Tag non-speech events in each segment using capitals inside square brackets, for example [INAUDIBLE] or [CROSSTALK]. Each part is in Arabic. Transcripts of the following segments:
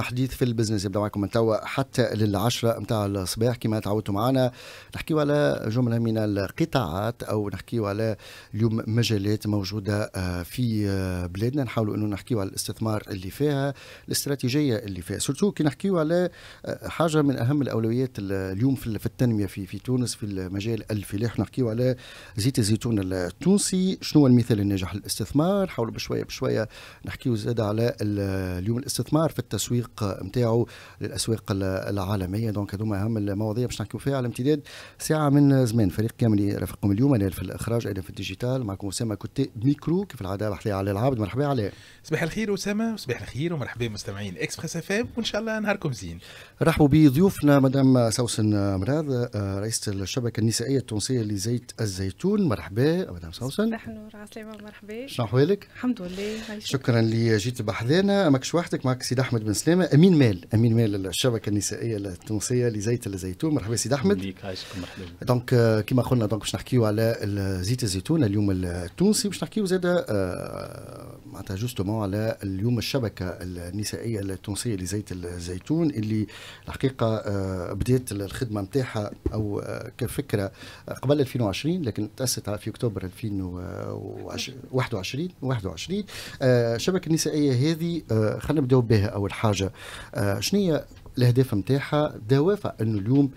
حديث في البزنس يبدا معكم من توا حتى للعشرة متاع الصباح كما تعودتوا معنا نحكيو على جملة من القطاعات أو نحكيو على اليوم مجالات موجودة آه، في آه، بلادنا نحاولوا أنه نحكيو على الاستثمار اللي فيها الاستراتيجية اللي فيها سورتو كي نحكيو على آه، حاجة من أهم الأولويات اليوم في التنمية في في تونس في المجال الفلاح نحكيو على زيت الزيتون التونسي شنو هو المثال الناجح للاستثمار نحاولوا بشوية بشوية نحكيو زاد على اليوم الاستثمار في التسويق التسويق نتاعو للاسواق العالميه دونك هذوما اهم المواضيع باش نحكيو فيها على امتداد ساعه من زمان فريق كامل يرافقكم اليوم انا في الاخراج انا في الديجيتال معكم اسامه كوتي ميكرو كيف العاده بحثي على العابد مرحبا عليه صباح الخير اسامه صباح الخير ومرحبا بمستمعين اكسبريس اف ام وان شاء الله نهاركم زين رحبوا بضيوفنا مدام سوسن مراد آه، رئيسه الشبكه النسائيه التونسيه لزيت الزيتون مرحبا مدام سوسن صباح النور على مرحبا شنو احوالك؟ الحمد لله شكرا اللي جيت بحذانا ماكش وحدك معك سيد احمد بن سلام الختام امين مال امين مال الشبكه النسائيه التونسيه لزيت الزيتون مرحبا سيد احمد مرحبا دونك آه، كما قلنا دونك باش نحكيو على زيت الزيتون اليوم التونسي باش نحكيو زاد آه، معناتها جوستومون على اليوم الشبكه النسائيه التونسيه لزيت الزيتون اللي الحقيقه آه، بدات الخدمه نتاعها او آه، كفكره قبل 2020 لكن تاسست في اكتوبر 2021 21 الشبكه النسائيه هذه آه، خلينا نبداو بها اول حاجه شنو هي الاهداف نتاعها دوافع انه اليوم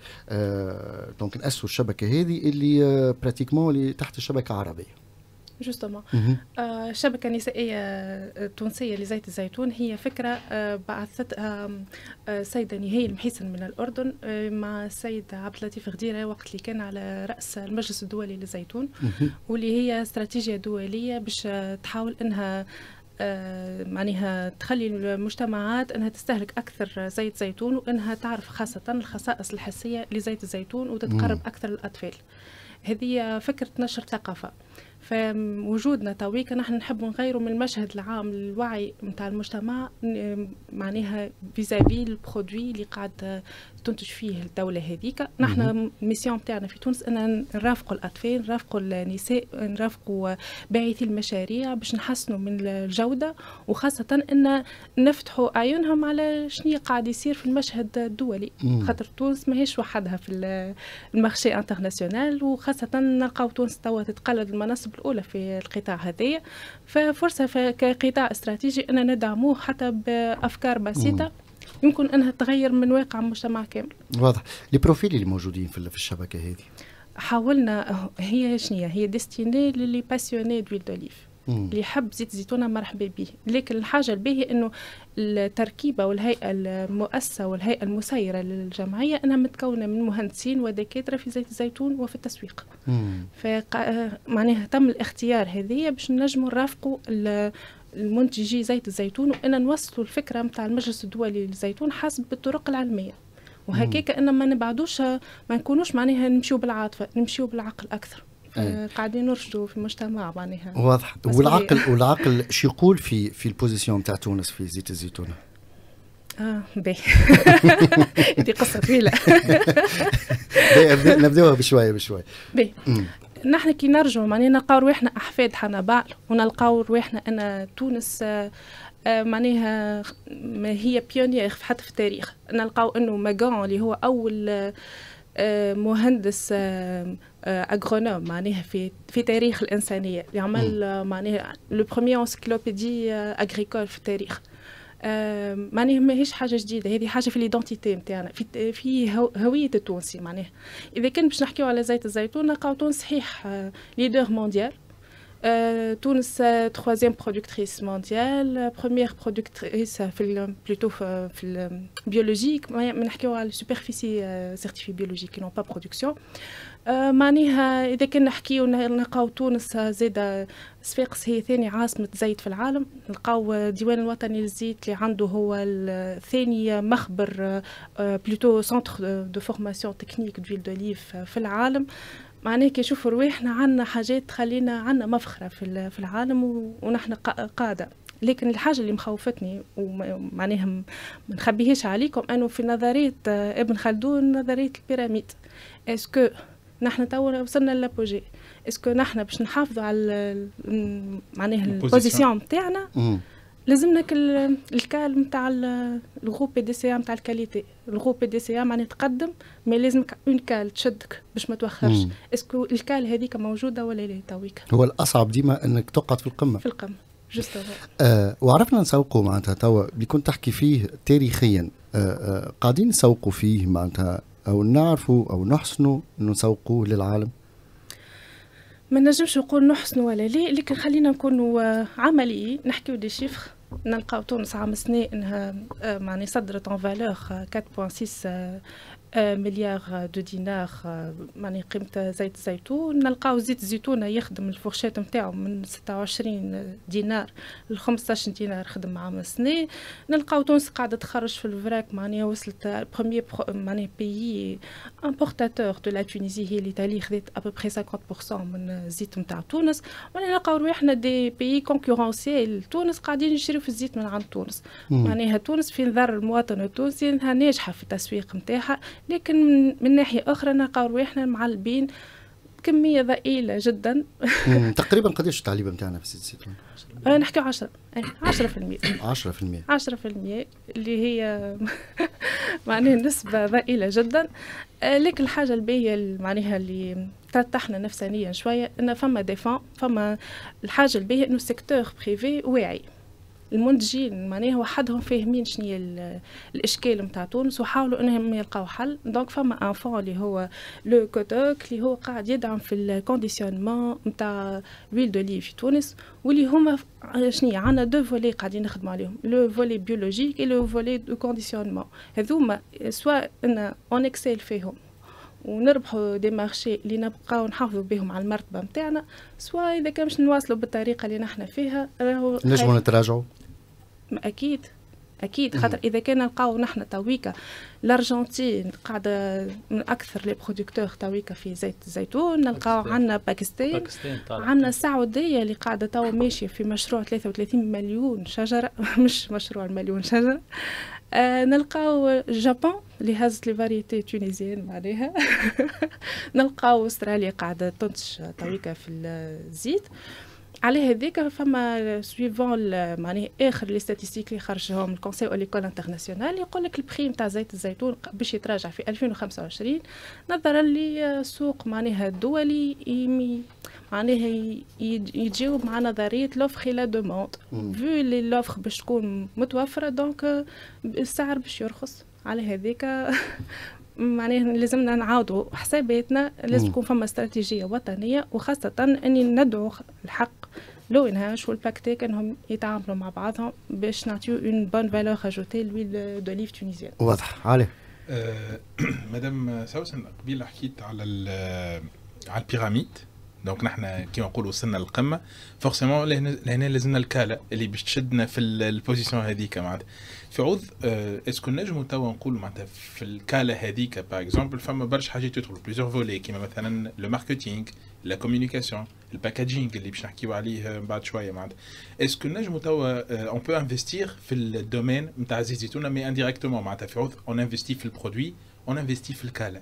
دونك ناسوا الشبكه هذه اللي براتيكمون اللي تحت الشبكه العربيه جوستومون آه الشبكه النسائيه التونسيه آه، لزيت الزيتون هي فكره آه بعثتها السيده آه، نهاية نهيل محيسن من الاردن آه، مع السيد عبد اللطيف غديره وقت اللي كان على راس المجلس الدولي للزيتون واللي هي استراتيجيه دوليه باش تحاول انها آه معناها تخلي المجتمعات انها تستهلك اكثر زيت زيتون وانها تعرف خاصه الخصائص الحسيه لزيت الزيتون وتتقرب اكثر للاطفال هذه فكره نشر ثقافه فوجودنا تويك نحن نحب نغيره من المشهد العام الوعي نتاع المجتمع معناها فيزافي البرودوي اللي قاعد تنتج فيه الدوله هذيك نحن ميسيون تاعنا في تونس ان نرافقوا الاطفال نرافقوا النساء نرافقوا باعثي المشاريع باش نحسنوا من الجوده وخاصه ان نفتحوا اعينهم على شنو قاعد يصير في المشهد الدولي خاطر تونس ماهيش وحدها في المارشي انترناسيونال وخاصه نلقاو تونس توا تتقلد المناصب الاولى في القطاع هذايا ففرصه كقطاع استراتيجي ان ندعموه حتى بافكار بسيطه يمكن انها تغير من واقع المجتمع كامل واضح البروفيل اللي موجودين في الشبكه هذه حاولنا هي شنية هي ديستيني للي باسيوني دويل دوليف اللي يحب زيت زيتونة مرحبا به لكن الحاجة الباهية أنه التركيبة والهيئة المؤسسة والهيئة المسيرة للجمعية أنها متكونة من مهندسين ودكاترة في زيت الزيتون وفي التسويق فمعناها تم الاختيار هذه باش نجموا نرافقوا المنتجي زيت الزيتون وانا نوصلوا الفكره نتاع المجلس الدولي للزيتون حسب الطرق العلميه وهكاك ان ما نبعدوش ما نكونوش معناها نمشيو بالعاطفه نمشيو بالعقل اكثر أيه. قاعدين نرشدوا في المجتمع معناها واضح والعقل والعقل شو يقول في في البوزيسيون نتاع تونس في زيت الزيتون اه باهي [LAUGHS] دي قصه طويله [LAUGHS] نبداوها بشويه بشويه نحن كي نرجعوا معناها نلقاو رواحنا احفاد حنبال ونلقاو رواحنا انا تونس آه، آه، معناها ما هي بيونير حتى في التاريخ نلقاو انه ماغان اللي هو اول آه، مهندس اغرونوم معناها في في تاريخ الانسانيه يعمل معناها لو بروميير انسيكلوبيدي اغريكول في التاريخ معناها ماهيش حاجه جديده هذه حاجه في ليدونتيتي نتاعنا في في هويه التونسي معناها اذا كان باش نحكيو على زيت الزيتون نلقاو تونس صحيح ليدر آه، مونديال آه، تونس تخوازيام برودكتريس مونديال بروميير biologique, في بلوتو في البيولوجيك ما euh, على آه، biologique سيرتيفي بيولوجيك pas با برودكسيون آه، معناها اذا كان نحكيو نلقاو تونس زاده صفاقس هي ثاني عاصمه زيت في العالم نلقاو الديوان الوطني للزيت اللي عنده هو ثاني مخبر آه، بلوتو سنتر دو فورماسيون تكنيك دويل دوليف في العالم معناها كي نشوفوا رواحنا عندنا حاجات تخلينا عندنا مفخره في في العالم ونحن قاعده لكن الحاجه اللي مخوفتني ومعناها ما نخبيهاش عليكم انه في نظريه آه، ابن خلدون نظريه البيراميد اسكو نحن توا وصلنا لابوجي اسكو نحن باش نحافظوا على معناها البوزيسيون نتاعنا لازمنا الكال نتاع الغروب بي دي سي نتاع الكاليتي الغروب بي دي سي معناها تقدم مي لازمك اون كال تشدك باش ما توخرش اسكو الكال هذيك موجوده ولا لا تويك هو الاصعب ديما انك تقعد في القمه في القمه جوست آه وعرفنا نسوقوا معناتها توا اللي كنت تحكي فيه تاريخيا آه آه قاعدين نسوقوا فيه معناتها او نعرفوا او نحسنوا انه نسوقوه للعالم ما نجمش نقول نحسن ولا لا لكن خلينا نكونوا عمليين نحكيو دي شيفخ نلقاو تونس عام سنة انها معني صدرت اون فالور 4.6 آه، مليار دو دينار معناها قيمة زيت الزيتون نلقاو زيت الزيتون يخدم الفورشات نتاعو من 26 دينار ل 15 دينار خدم مع مسني نلقاو تونس قاعدة تخرج في الفراك معناها وصلت بروميي معناها بيي امبورتاتور دو لا تونيزي هي الايطالي خذت ابوبخي 50% من الزيت نتاع تونس معناها نلقاو روحنا دي بيي كونكورونسيال تونس قاعدين نشريو في الزيت من عند تونس معناها تونس في نظر المواطن التونسي انها ناجحة في التسويق نتاعها لكن من, من ناحيه اخرى نلقاو روايحنا معلبين كميه ضئيله جدا [LAUGHS] تقريبا قداش التعليبه نتاعنا في سيد زيتون؟ نحكي 10 10% 10% 10% اللي هي [LAUGHS] معناها نسبه ضئيله جدا أه، لكن الحاجه الباهيه معناها اللي ترتحنا نفسانيا شويه ان فما ديفون فما الحاجه الباهيه انه السيكتور بريفي واعي المنتجين معناها وحدهم فاهمين شنو الاشكال نتاع تونس وحاولوا انهم يلقاو حل دونك فما ان فون اللي هو لو كوتوك اللي هو قاعد يدعم في الكونديسيونمون نتاع لويل دو لي في تونس واللي هما شنو عندنا دو فولي قاعدين نخدموا عليهم لو فولي بيولوجيك و لو فولي دو كونديسيونمون هذوما سوا ان اون اكسيل فيهم ونربحوا دي مارشي اللي نبقاو نحافظوا بهم على المرتبه نتاعنا سواء اذا كان مش نواصلوا بالطريقه اللي نحن فيها راهو نجموا نتراجعوا اكيد اكيد خاطر اذا كان نلقاو نحن تويكا الارجنتين قاعده من اكثر لي برودكتور تويكا في زيت الزيتون نلقاو عندنا باكستان عندنا السعوديه اللي قاعده تو ماشيه في مشروع 33 مليون شجره [LAUGHS] مش مشروع مليون شجره آه، نلقاو جابان اللي هزت لي فاريتي تونيزيان عليها [LAUGHS] نلقاو استراليا قاعده تنتج طويقه في الزيت آه على هذيك فما سويفون معناها اخر لي ستاتيستيك اللي خرجهم او ليكول انترناسيونال يقول لك البخيم نتاع زيت الزيتون باش يتراجع في 2025 نظرا لي السوق معناها الدولي معناها يتجاوب مع نظريه لوفر لا دوموند فو لي لوفر باش تكون متوفره دونك السعر باش يرخص على هذيك [LAUGHS] معناها لازمنا نعاودوا حساباتنا لازم يكون فما استراتيجيه وطنيه وخاصه اني ندعو الحق لو انهاش والباكتيك انهم يتعاملوا مع بعضهم باش نعطيو اون بون فالور اجوتي لويل دوليف تونيزيان واضح علي آه، [CLEARS THROAT] مدام سوسن قبيله حكيت على آه، على البيراميد دونك نحن كيما نقولوا وصلنا للقمه فورسيمون لهنا لازمنا الكاله اللي باش تشدنا في البوزيسيون هذيك معناتها في عوض اسكو آه، نجمو توا نقولوا معناتها في الكاله هذيك باغ اكزومبل فما برشا حاجات تدخل بليزيور فولي كيما مثلا لو ماركتينغ لا كوميونيكاسيون الباكاجينغ اللي باش نحكيو عليه من بعد شويه معناتها اسكو نجمو توا اون بو انفستيغ في الدومين نتاع زيت زيتونه مي انديريكتومون معناتها في عوض اون انفستي في البرودوي اون انفستي في الكاله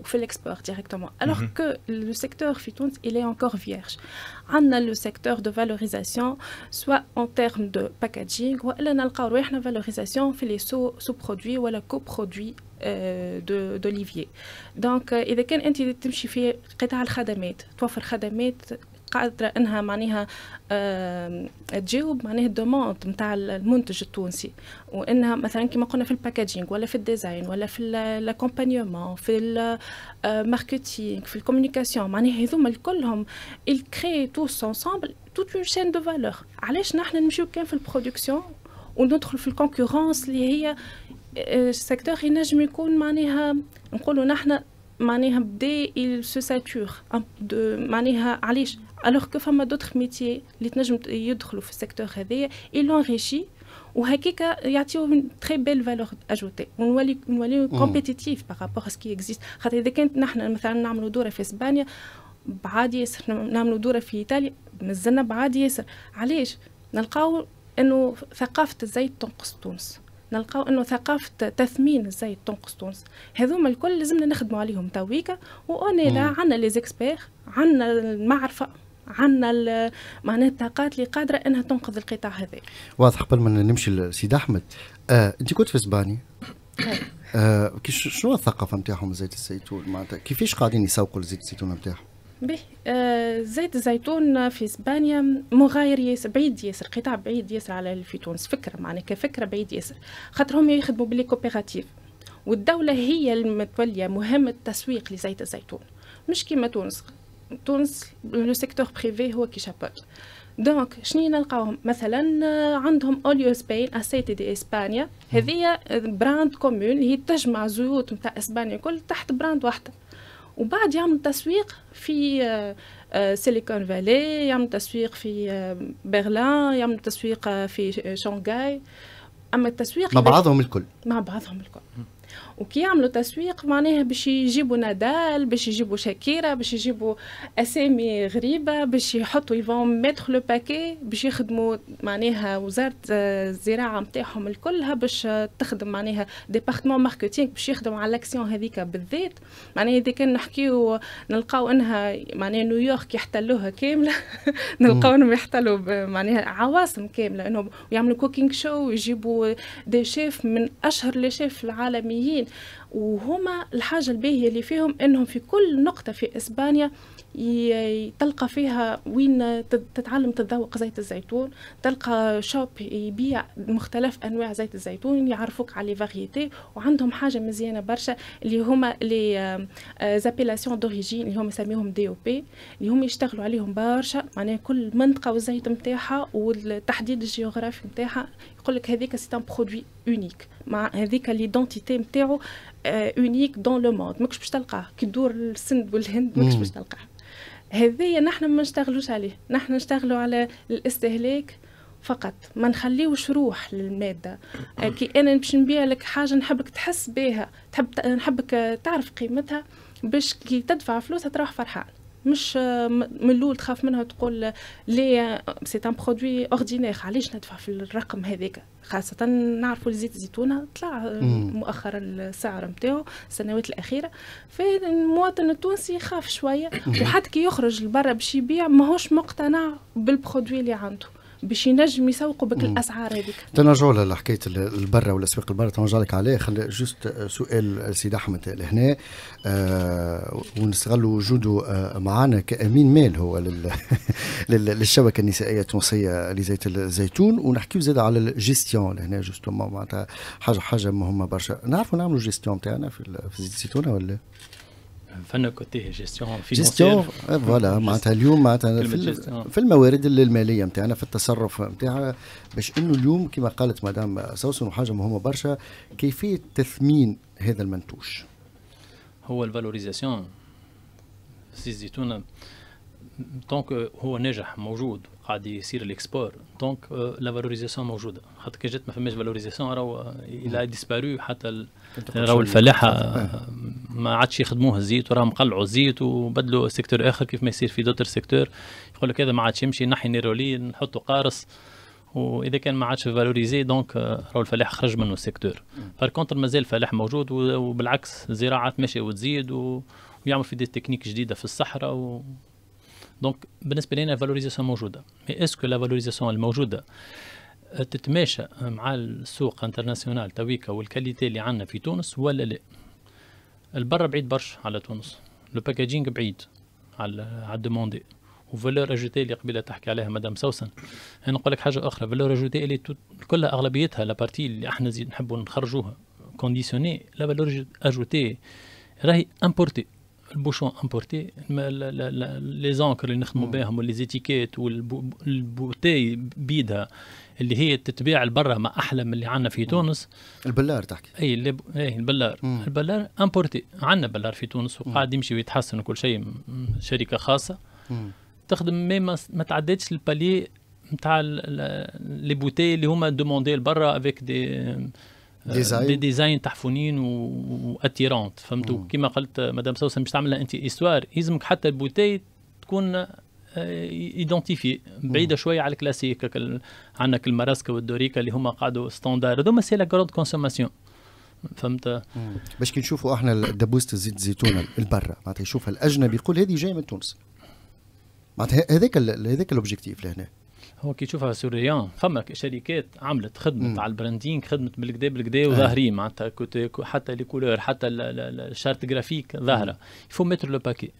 ou fait l'export directement. Alors mhm. que le secteur Fitouns, il est encore vierge. On a le secteur de valorisation, soit en termes de packaging, ou on a valorisation, on fait les sous-produits ou les coproduits a des اذا qui انت تمشي في قطاع fait توفر خدمات قادره انها معناها تجاوب معناها الدوموند نتاع المنتج التونسي وانها مثلا كما قلنا في الباكاجينغ ولا في الديزاين ولا في الاكومبانيومون في الماركتينغ آه، في الكوميونيكاسيون معناها هذوما كلهم الكري توس انسامبل توت اون شين دو فالور علاش نحن نمشيو كان في البرودكسيون وندخل في الكونكورونس اللي هي السيكتور آه، ينجم يكون معناها نقولوا نحن معناها بدا سو ساتور معناها علاش الوغ كو فما دوطخ ميتيي اللي تنجم يدخلوا في السيكتور هذايا يلونريشي وهكاك يعطيو اون تري بيل فالور اجوتي ونولي نوليو كومبيتيتيف بارابور سكي اكزيست خاطر اذا كانت نحن مثلا نعملوا دوره في اسبانيا بعاد ياسر نعملوا دوره في ايطاليا مازلنا بعاد ياسر علاش نلقاو انه ثقافه الزيت تنقص تونس نلقاو انه ثقافه تثمين الزيت تنقص تونس هذوما الكل لازمنا نخدموا عليهم تويكا وانا لا عندنا لي زيكسبير عندنا المعرفه عندنا معناها الطاقات اللي قادره انها تنقذ القطاع هذا واضح قبل ما نمشي لسيد احمد آه انت كنت في اسبانيا [COUGHS] آه شنو الثقافه نتاعهم زيت الزيتون معناتها كيفاش قاعدين يسوقوا لزيت الزيتون نتاعهم به آه، زيت الزيتون في اسبانيا مغاير ياسر بعيد ياسر قطاع بعيد ياسر على في تونس فكره معناها كفكره بعيد ياسر خاطر هم يخدموا باللي كوبيراتيف والدوله هي المتوليه مهمه التسويق لزيت الزيتون مش كيما تونس تونس لو سيكتور بريفي هو كي شابوت دونك شنو نلقاوهم مثلا آه، عندهم اوليو سبين اسيتي دي اسبانيا هذه براند كومون هي تجمع زيوت نتاع اسبانيا الكل تحت براند واحده وبعد يعمل تسويق في سيليكون آه، فالي آه، يعمل تسويق في برلين يعمل تسويق في شنغهاي اما التسويق مع بعضهم الكل مع بعضهم الكل وكي يعملوا تسويق معناها باش يجيبوا نادال باش يجيبوا شاكيرا باش يجيبوا اسامي غريبه باش يحطوا يفون ميتر لو باكي باش يخدموا معناها وزاره الزراعه نتاعهم الكلها باش تخدم معناها ديبارتمون ماركتينغ باش يخدم على الاكسيون هذيك بالذات معناها اذا كان نحكيو نلقاو انها معناها نيويورك يحتلوها كامله [LAUGHS] نلقاو انهم يحتلوا معناها عواصم كامله انهم يعملوا كوكينج شو ويجيبوا دي شيف من اشهر لي شيف العالميين وهما الحاجة الباهية اللي فيهم انهم في كل نقطة في اسبانيا تلقى فيها وين تتعلم تتذوق زيت الزيتون تلقى شوب يبيع مختلف انواع زيت الزيتون يعرفوك على فاريتي وعندهم حاجه مزيانه برشا اللي هما لي زابيلاسيون دوريجين اللي هما يسميهم دي او بي اللي هما يشتغلوا عليهم برشا معناها كل منطقه والزيت نتاعها والتحديد الجيوغرافي نتاعها يقول لك هذيك سي برودوي اونيك مع هذيك ليدونتيتي نتاعو اونيك دون لو موند ماكش باش تلقاه كي تدور السند والهند ماكش باش تلقاه هذايا نحن ما نشتغلوش عليه نحن نشتغلوا على الاستهلاك فقط ما نخليوش روح للمادة آه، كي أنا باش نبيع لك حاجة نحبك تحس بها تحب نحبك تعرف قيمتها باش كي تدفع فلوسها تروح فرحان مش من الاول تخاف منها تقول لي سي ان برودوي اوردينير علاش ندفع في الرقم هذاك خاصه نعرفوا زيت الزيتونه طلع مؤخرا السعر نتاعو السنوات الاخيره فالمواطن التونسي يخاف شويه وحتى كي يخرج لبرا باش يبيع ماهوش مقتنع بالبرودوي اللي عنده باش ينجم يسوقوا بك الاسعار هذيك تنرجعوا لحكايه البرة والاسواق البرة تنرجع لك عليه خلي جوست سؤال السيد احمد لهنا آه ونستغل وجوده آه معنا كامين مال هو [LAUGHS] لل للشبكه النسائيه التونسيه لزيت الزيتون ونحكيو زاد على الجيستيون لهنا جوستومون معناتها حاجه حاجه مهمه برشا نعرفوا نعملوا جيستيون تاعنا في زيت الزيتون ولا فن كوتي جيستيون في جيستيون فوالا معناتها اليوم معناتها في, الموارد الماليه نتاعنا في التصرف نتاعها باش انه اليوم كما قالت مدام سوسن وحاجه مهمه برشا كيفيه تثمين هذا المنتوج هو الفالوريزاسيون سي الزيتونه دونك هو ناجح موجود قاعد يصير الاكسبور دونك لا فالوريزاسيون موجوده خاطر كي جات ما فماش فالوريزاسيون راهو الى ديسبارو حتى راهو الفلاحه ما عادش يخدموه الزيت وراهم قلعوا الزيت وبدلوا سيكتور اخر كيف ما يصير في دوتر سيكتور يقول لك هذا ما عادش يمشي نحي نيرولي نحطوا قارص واذا كان ما عادش فالوريزي دونك راهو الفلاح خرج منه السيكتور بار كونتر مازال الفلاح موجود وبالعكس الزراعات ماشيه وتزيد ويعمل في دي تكنيك جديده في الصحراء و... دونك بالنسبه لنا الفالوريزاسيون موجوده مي اسكو لا فالوريزاسيون الموجوده تتماشى مع السوق انترناسيونال تويكا والكاليتي اللي عندنا في تونس ولا لا البر بعيد برشا على تونس لو باكاجينغ بعيد على على الدوموندي وفالور اجوتي اللي قبيله تحكي عليها مدام سوسن انا نقول لك حاجه اخرى فالور اجوتي اللي كلها اغلبيتها لابارتي اللي احنا نزيد نحبوا نخرجوها كونديسيوني لا فالور اجوتي راهي امبورتي البوشون امبورتي لي زونكر اللي نخدموا بهم واللي زيتيكيت والبوتي بيدها اللي هي تتباع لبرا ما احلى من اللي عندنا في تونس البلار تحكي اي اللي ب... اي البلار مم. البلار امبورتي عندنا بلار في تونس وقاعد يمشي ويتحسن وكل شيء شركه خاصه مم. تخدم ما ما تعدتش البالي نتاع لي بوتي اللي هما دوموندي لبرا افيك دي ديزاين دي ديزاين تحفونين واتيرونت فهمتوا كما قلت مدام سوسه مش تعملها انت استوار يلزمك حتى البوتي تكون ايدونتيفي آه، بعيده شويه على الكلاسيك عندك المراسكا والدوريكا اللي هما قاعدوا ستاندار هذوما سي لا كروند كونسوماسيون فهمت باش كي نشوفوا احنا دبوسه الزيت الزيتونه البرة معناتها يشوفها الاجنبي يقول هذه جايه من تونس معناتها هذاك هذاك الاوبجيكتيف لهنا هو كي تشوفها سوريان فما شركات عملت خدمه مم. على البراندينغ خدمت بالكدا بالكدا آه. وظاهرين معناتها حتى لي كولور حتى الشارت جرافيك ظاهره يفو متر لو باكي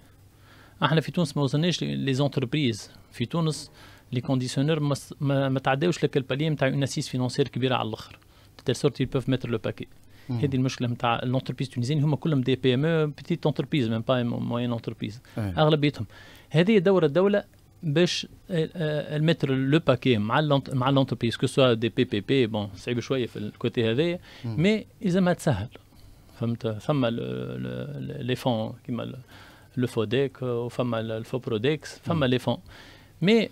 احنا في تونس ما وصلناش لي زونتربريز في تونس لي كونديسيونير ما, تعداوش لك البالي نتاع اون اسيس فينونسيير كبيره على الاخر تيل سورت بوف متر لو باكي هذه المشكله نتاع لونتربريز التونسيين هما كلهم دي بي ام بتيت اونتربريز ميم با موين اونتربريز اغلبيتهم هذه دور الدوله باش آه، المتر لو باكي مع مع لونتربريز كو سوا دي بي بي بي بون صعيب شويه في الكوتي هذايا مي اذا ما تسهل فهمت فما لي فون كيما لو فوديك وفما الفوبروديكس فما لي فون مي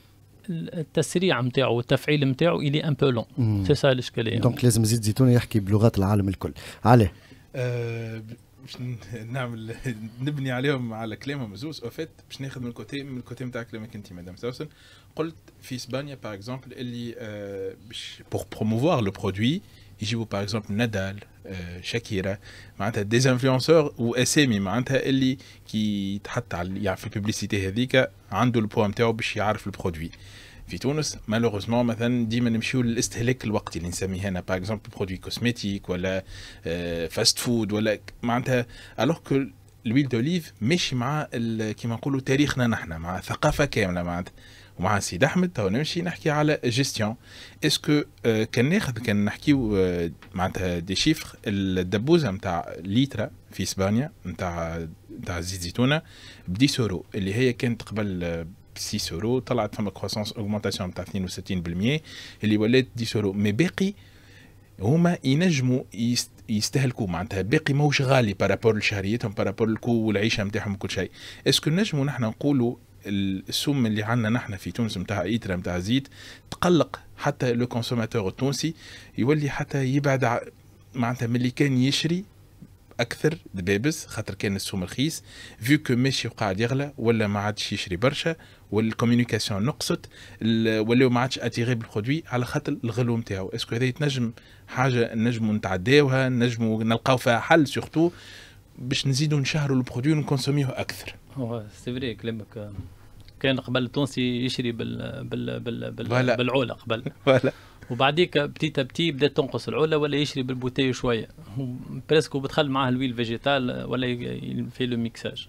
التسريع نتاعو والتفعيل نتاعو الي ان بو لون سي سا الاشكاليه دونك لازم زيد زيتون يحكي بلغات العالم الكل عليه آه، باش نعمل نبني عليهم على كلامهم زوز اوفيت باش ناخذ من الكوتي من الكوتي نتاع كلامك انت مدام ساوسن قلت في اسبانيا باغ اكزومبل اللي آه، باش بور بروموفوار لو برودوي يجيبوا باغ اكزومبل نادال شاكيرا معناتها دي انفلونسور واسامي معناتها اللي كي يتحط على في الببليسيتي هذيك عنده البوا نتاعو باش يعرف البرودوي في تونس مالوغوزمون مثلا ديما نمشيو للاستهلاك الوقتي اللي نسميه هنا باغ اكزومبل برودوي كوسميتيك ولا فاست آه، فود ولا معناتها الوغ كو الويل دوليف ماشي مع كيما نقولوا تاريخنا نحن مع ثقافه كامله معناتها ومع السيد احمد تو نمشي نحكي على جيستيون اسكو آه، كان ناخذ كان نحكيو آه، معناتها دي شيفر الدبوزه نتاع ليترا في اسبانيا نتاع نتاع زيت زيتونه ب 10 اللي هي كانت قبل 6 طلعت فما كروسونس اوغمونتاسيون تاع 62% اللي ولات 10 يورو مي باقي هما ينجموا يستهلكوا معناتها باقي ماهوش غالي بارابور لشهريتهم بارابور الكو والعيشه نتاعهم وكل شيء اسكو نجموا نحن نقولوا السم اللي عندنا نحن في تونس نتاع ايترا نتاع زيت تقلق حتى لو كونسوماتور التونسي يولي حتى يبعد معناتها ملي كان يشري اكثر ذبابس خاطر كان السوم رخيص فيو كو ماشي وقاعد يغلى ولا ما عادش يشري برشا والكوميونيكاسيون نقصت ولاو ما عادش اتيغي بالبرودوي على خاطر الغلو نتاعو اسكو هذا تنجم حاجه نجمو نتعداوها نجمو نلقاو فيها حل سورتو باش نزيدو نشهروا البرودوي ونكونسوميوه اكثر هو سي فري كلامك كان قبل التونسي يشري بال بال بال بال بالعوله قبل [LAUGHS] وبعديك بتي بتي بدات تنقص العوله ولا يشري بالبوتي شويه بريسكو بتخل معاه الويل فيجيتال ولا في لو ميكساج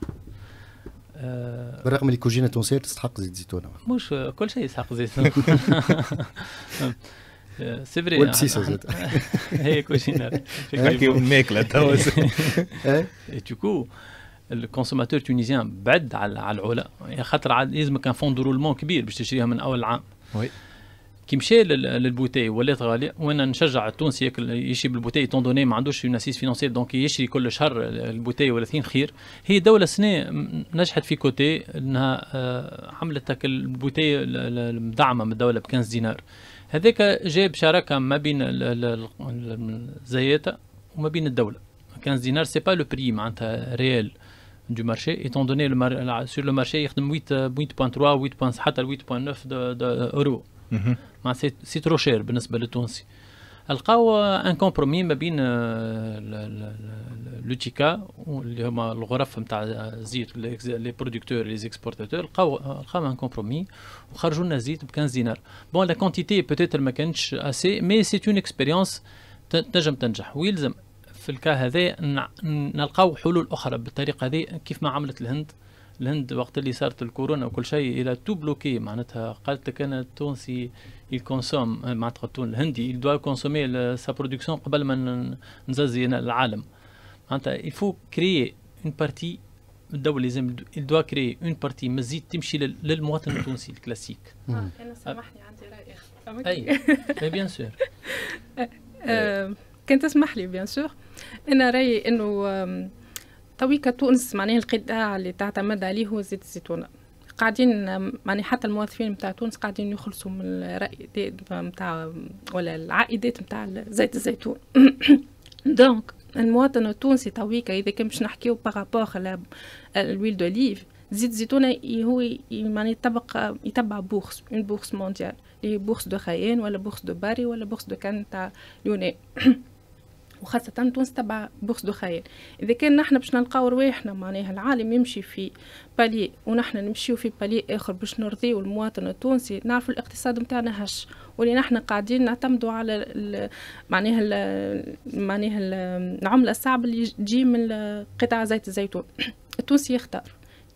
آه، بالرغم اللي كوجينه تونسيه تستحق زيت زيتونه مش كل شيء يستحق زيت [LAUGHS] [LAUGHS] آه، سي فري والبسيسه زاد هي كوجينه ماكله الماكله توا دوكو إيه؟ الكونسوماتور التونيزيان بعد على على العلا يعني خاطر عاد لازمك ان فون درولمون كبير باش تشريها من اول عام وي كي مشى للبوتي ولات غاليه وانا نشجع التونسي ياكل يشري بالبوتي طون دوني ما عندوش اون اسيس فينونسير دونك يشري كل شهر البوتي ولا اثنين خير هي دوله سنه نجحت في كوتي انها آه، عملت هاك البوتي المدعمه من الدوله ب 15 دينار هذاك جاب شراكه ما بين الزياته وما بين الدوله 15 دينار سي با لو بري معناتها ريال du marché, étant donné le sur le marché, il y a 8.3, 8.5, 8.9 d'euros. C'est trop cher, ben le Tunisie. Il alors a un compromis entre euh, l'UTICA, les producteurs et les exportateurs. Il y a un compromis. ils ont 15 dinars. Bon, la quantité peut-être pas assez, mais c'est une expérience. تنجم تنجح ويلزم في الكا هذا نلقاو حلول اخرى بالطريقه هذه كيف ما عملت الهند الهند وقت اللي صارت الكورونا وكل شيء الى تو بلوكي معناتها قالت لك انا التونسي يكونسوم معناتها التون الهندي يدوا كونسومي سا برودكسيون قبل ما نزازي العالم معناتها يفو كريي اون بارتي الدولة لازم يدوا كري اون بارتي مزيد تمشي للمواطن التونسي الكلاسيك. آه، انا سامحني عندي رأي اي بيان سور. كان تسمح لي بيان سور انا رايي انه تويكا تونس معناها القطاع اللي تعتمد عليه هو زيت الزيتونه قاعدين معناها حتى الموظفين نتاع تونس قاعدين يخلصوا من الرأي نتاع ولا العائدات نتاع زيت الزيتون دونك [COUGHS] المواطن التونسي تويكا اذا كان باش نحكيو بارابور على الويل دوليف زيت الزيتون هو معناها يتبقى يتبع بورس اون بورس مونديال اللي بورس دو خاين ولا بورس دو باري ولا بورس دو كان تاع اليونان وخاصة تونس تبع بورس دو خيال إذا كان نحن باش نلقاو رواحنا معناها العالم يمشي في بالي ونحن نمشيو في بالي آخر باش نرضيو المواطن التونسي نعرف الاقتصاد نتاعنا هش واللي نحن قاعدين نعتمدوا على ال معناها ال معناها العملة الصعبة اللي تجي من قطاع زيت الزيتون [CLEARS THROAT] التونسي يختار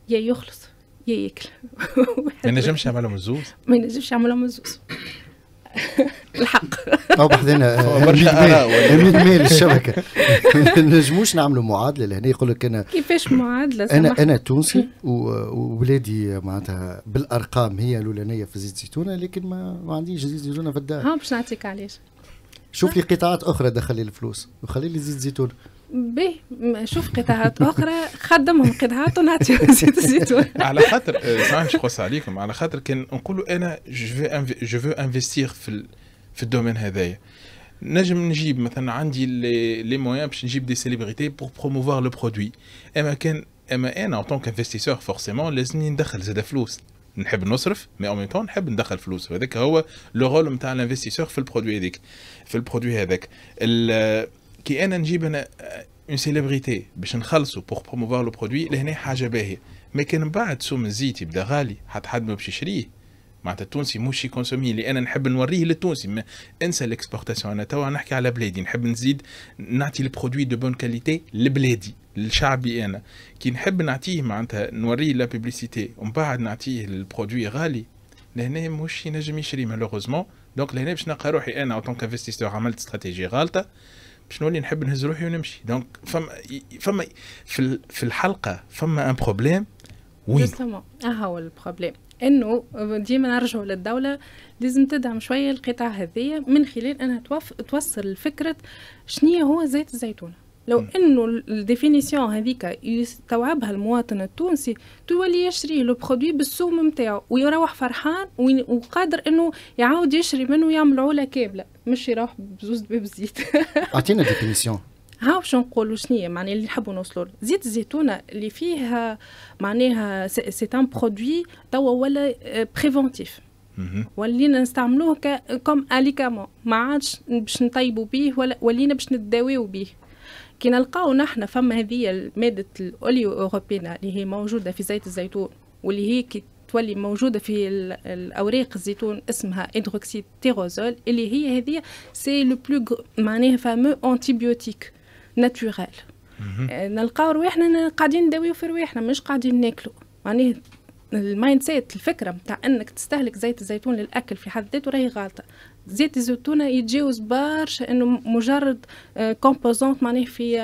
يا يخلص يا ياكل [LAUGHS] ما ينجمش يعملهم الزوز ما ينجمش يعملهم الزوز [LAUGHS] الحق اوضح لنا 100 ميل الشبكه [LAUGHS] ما نجموش نعملوا معادله لهنا يقول لك انا كيفاش معادله انا انا تونسي وولادي معناتها بالارقام هي الاولانيه في زيت زيتونه لكن ما, ما عنديش زيت زيتونه في الدار ها باش نعطيك علاش شوف لي قطاعات اخرى دخل لي الفلوس وخلي لي زيت زيتون به شوف قطاعات اخرى خدمهم قطاعات ونعطيهم [LAUGHS] زيت الزيتون على خاطر سامحني آه، باش نقص عليكم على خاطر كان نقولوا انا جو فو انفستيغ في في الدومين هذايا نجم نجيب مثلا عندي لي مويان باش نجيب دي سيليبريتي بور بروموفوار لو برودوي اما كان اما انا ان طونك انفستيسور فورسيمون لازمني ندخل زاد فلوس نحب نصرف مي اون ميم نحب ندخل فلوس هذاك هو لو رول نتاع الانفستيسور في البرودوي هذيك في البرودوي هذاك كي انا نجيب انا اون سيليبريتي باش نخلصو بور بروموفوار لو برودوي لهنا حاجه باهيه مي كان بعد سوم الزيت يبدا غالي حتى حد ما باش يشريه معناتها التونسي مش يكونسومي انا نحب نوريه للتونسي ما انسى الاكسبورتاسيون انا توا نحكي على بلادي نحب نزيد نعطي البرودوي دو بون كاليتي لبلادي لشعبي انا كي نحب نعطيه معناتها نوريه لا بيبليسيتي ومن بعد نعطيه البرودوي غالي لهنا مش ينجم يشري مالوغوزمون دونك لهنا باش نلقى روحي انا اون كانفستيسور عملت استراتيجي غالطه باش نولي نحب نهز روحي ونمشي دونك فما فما في الحلقه فما ان بروبليم وين؟ ها هو البروبليم انه ديما نرجع للدوله لازم تدعم شويه القطاع هذية من خلال انها توصل الفكره شنية هو زيت الزيتون لو انه الديفينيسيون هذيك يستوعبها المواطن التونسي تولي يشري لو برودوي بالسوم نتاعو ويروح فرحان وقادر انه يعاود يشري منه ويعمل عوله كامله مش يروح بزوز دباب زيت [LAUGHS] اعطينا ديفينيسيون ها باش نقولوا شنو هي معناها اللي نحبوا نوصلوا زيت الزيتونه اللي فيها معناها سي ان برودوي توا ولا بريفونتيف ولينا نستعملوه ك... كوم اليكامون ما عادش باش نطيبوا به ولا ولينا باش نتداويوا به كي نلقاو نحن فما هذه ماده الاوليو اوروبينا اللي هي موجوده في زيت الزيتون واللي هي كي تولي موجوده في الاوراق الزيتون اسمها ادروكسيد تيروزول اللي هي هذه سي لو بلو معناها فامو انتيبيوتيك ناتورال نلقاو رواحنا قاعدين نداويو في رواحنا مش قاعدين ناكلو معناه المايند سيت الفكره نتاع انك تستهلك زيت الزيتون للاكل في حد ذاته راهي غلطه زيت الزيتون يتجاوز برشا انه مجرد كومبوزونت معناه في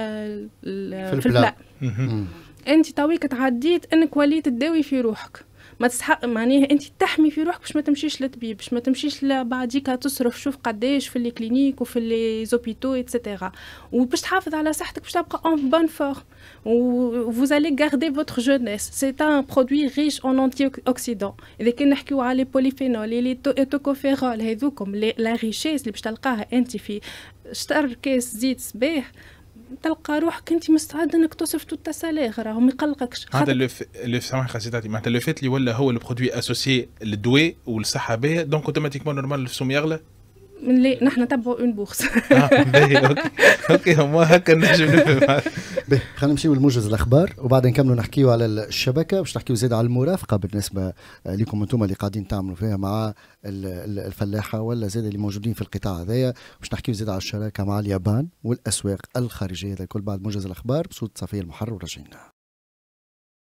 في البلاء انت تويك تعديت انك وليت تداوي في روحك ما تستحق معناها انت تحمي في روحك باش ما تمشيش للطبيب باش ما تمشيش لبعديك تصرف شوف قداش في الكلينيك كلينيك وفي لي زوبيتو ايتترا وباش تحافظ على صحتك باش تبقى اون بون فورم vous allez garder votre jeunesse c'est un produit riche en antioxydants اذا كان نحكيو على البوليفينول لي توكوفيرول هذوكم لا ريشيس اللي باش تلقاها انت في شطر كاس زيت صباح تلقى روحك انت مستعد انك تصرف تو التسالير راهو ما يقلقكش هذا لو لو سامح خاصيتي معناتها لو فيت اللي ولا هو البرودوي اسوسي للدواء والصحه به دونك اوتوماتيكمون نورمال السوم يغلى لا نحن تبعوا اون بوخس [LAUGHS] آه، اوكي اوكي هما هكا نجم نفهم خلينا نمشيو لموجز الاخبار وبعدين نكملوا نحكيو على الشبكه باش نحكيو زاد على المرافقه بالنسبه لكم انتم اللي قاعدين تعملوا فيها مع الفلاحه ولا زاد اللي موجودين في القطاع هذايا باش نحكيو زاد على الشراكه مع اليابان والاسواق الخارجيه هذا الكل بعد موجز الاخبار بصوت صفيه المحرر وراجعين